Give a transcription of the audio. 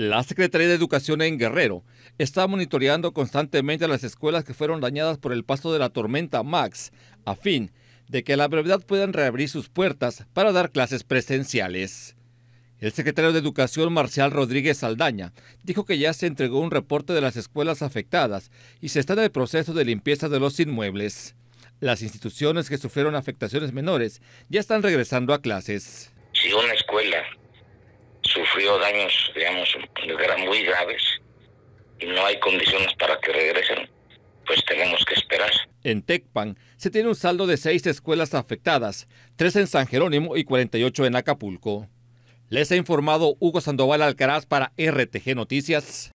La Secretaría de Educación en Guerrero está monitoreando constantemente las escuelas que fueron dañadas por el paso de la tormenta Max, a fin de que la brevedad puedan reabrir sus puertas para dar clases presenciales. El secretario de Educación Marcial Rodríguez Saldaña dijo que ya se entregó un reporte de las escuelas afectadas y se está en el proceso de limpieza de los inmuebles. Las instituciones que sufrieron afectaciones menores ya están regresando a clases. Si una escuela sufrió daños, digamos, eran muy graves y no hay condiciones para que regresen, pues tenemos que esperar. En Tecpan se tiene un saldo de seis escuelas afectadas, tres en San Jerónimo y 48 en Acapulco. Les ha informado Hugo Sandoval Alcaraz para RTG Noticias.